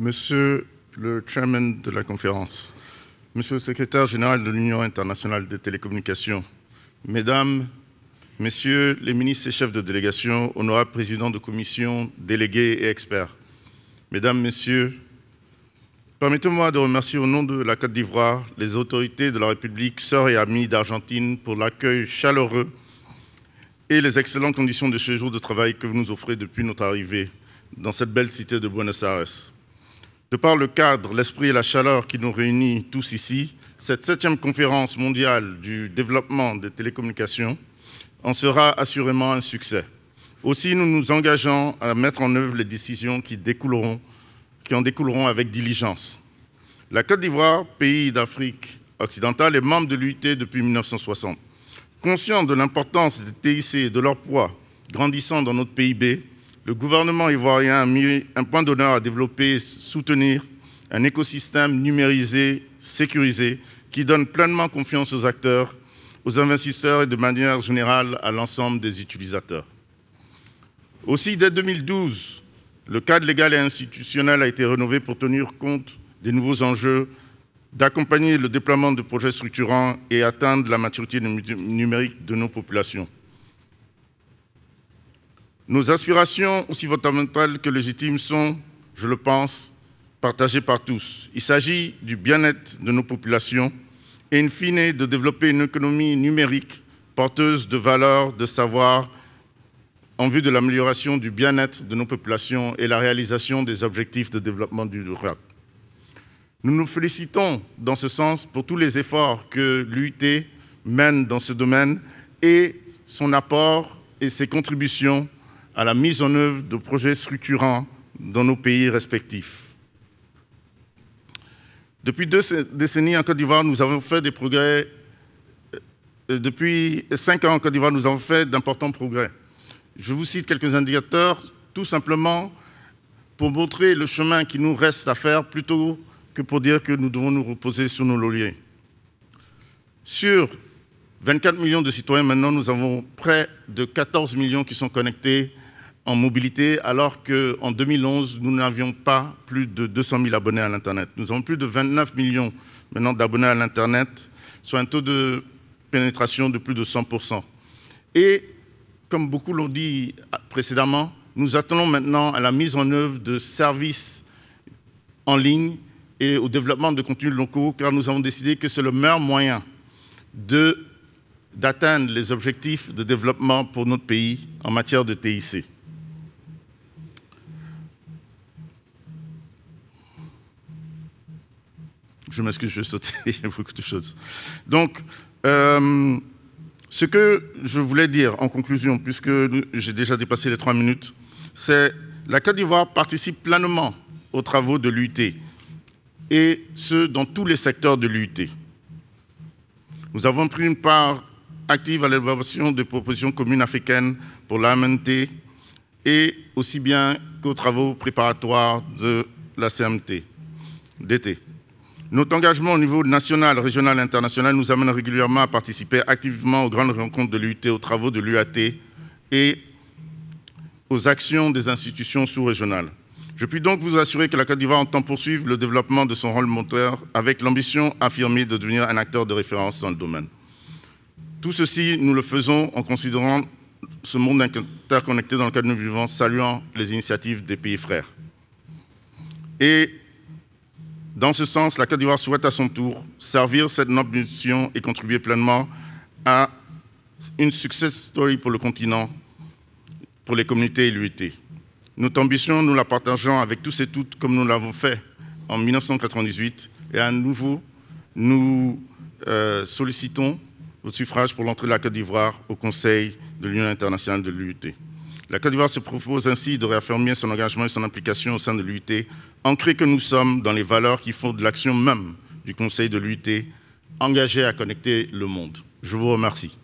Monsieur le chairman de la conférence, Monsieur le secrétaire général de l'Union internationale des télécommunications, Mesdames, Messieurs les ministres et chefs de délégation, honorables présidents de Commission, délégués et experts, Mesdames, Messieurs, permettez-moi de remercier au nom de la Côte d'Ivoire les autorités de la République, sœurs et amis d'Argentine pour l'accueil chaleureux et les excellentes conditions de séjour de travail que vous nous offrez depuis notre arrivée dans cette belle cité de Buenos Aires. De par le cadre, l'esprit et la chaleur qui nous réunit tous ici, cette septième conférence mondiale du développement des télécommunications en sera assurément un succès. Aussi, nous nous engageons à mettre en œuvre les décisions qui, qui en découleront avec diligence. La Côte d'Ivoire, pays d'Afrique occidentale, est membre de l'UIT depuis 1960. Conscient de l'importance des TIC et de leur poids grandissant dans notre PIB, le gouvernement ivoirien a mis un point d'honneur à développer et soutenir un écosystème numérisé, sécurisé, qui donne pleinement confiance aux acteurs, aux investisseurs et de manière générale à l'ensemble des utilisateurs. Aussi, dès 2012, le cadre légal et institutionnel a été rénové pour tenir compte des nouveaux enjeux, d'accompagner le déploiement de projets structurants et atteindre la maturité numérique de nos populations. Nos aspirations, aussi fondamentales que légitimes, sont, je le pense, partagées par tous. Il s'agit du bien-être de nos populations et, in fine, de développer une économie numérique porteuse de valeurs, de savoirs, en vue de l'amélioration du bien-être de nos populations et la réalisation des objectifs de développement durable. Nous nous félicitons dans ce sens pour tous les efforts que l'UIT mène dans ce domaine et son apport et ses contributions à la mise en œuvre de projets structurants dans nos pays respectifs. Depuis deux décennies en Côte d'Ivoire, nous avons fait des progrès. Euh, euh, depuis cinq ans en Côte d'Ivoire, nous avons fait d'importants progrès. Je vous cite quelques indicateurs, tout simplement pour montrer le chemin qui nous reste à faire, plutôt que pour dire que nous devons nous reposer sur nos lauriers. Sur 24 millions de citoyens, maintenant, nous avons près de 14 millions qui sont connectés en mobilité, alors qu'en 2011, nous n'avions pas plus de 200 000 abonnés à l'Internet. Nous avons plus de 29 millions maintenant d'abonnés à l'Internet, soit un taux de pénétration de plus de 100%. Et comme beaucoup l'ont dit précédemment, nous attendons maintenant à la mise en œuvre de services en ligne et au développement de contenus locaux, car nous avons décidé que c'est le meilleur moyen de d'atteindre les objectifs de développement pour notre pays en matière de TIC. Je m'excuse, je sauter, il y a beaucoup de choses. Donc, euh, ce que je voulais dire en conclusion, puisque j'ai déjà dépassé les trois minutes, c'est la Côte d'Ivoire participe pleinement aux travaux de l'UIT, et ce, dans tous les secteurs de l'UIT. Nous avons pris une part active à l'élaboration des propositions communes africaines pour l'AMNT et aussi bien qu'aux travaux préparatoires de la CMT d'été. Notre engagement au niveau national, régional et international nous amène régulièrement à participer activement aux grandes rencontres de l'UT, aux travaux de l'UAT et aux actions des institutions sous-régionales. Je puis donc vous assurer que la Côte d'Ivoire entend poursuivre le développement de son rôle moteur avec l'ambition affirmée de devenir un acteur de référence dans le domaine. Tout ceci, nous le faisons en considérant ce monde interconnecté dans lequel nous vivons, saluant les initiatives des pays frères. Et dans ce sens, la Côte d'Ivoire souhaite à son tour servir cette noble mission et contribuer pleinement à une success story pour le continent, pour les communautés et LUT. Notre ambition, nous la partageons avec tous et toutes comme nous l'avons fait en 1998 et à nouveau, nous euh, sollicitons votre suffrage pour l'entrée de la Côte d'Ivoire au Conseil de l'Union internationale de l'UT. La Côte d'Ivoire se propose ainsi de réaffirmer son engagement et son implication au sein de l'UT, ancré que nous sommes dans les valeurs qui font de l'action même du Conseil de l'UT engagé à connecter le monde. Je vous remercie.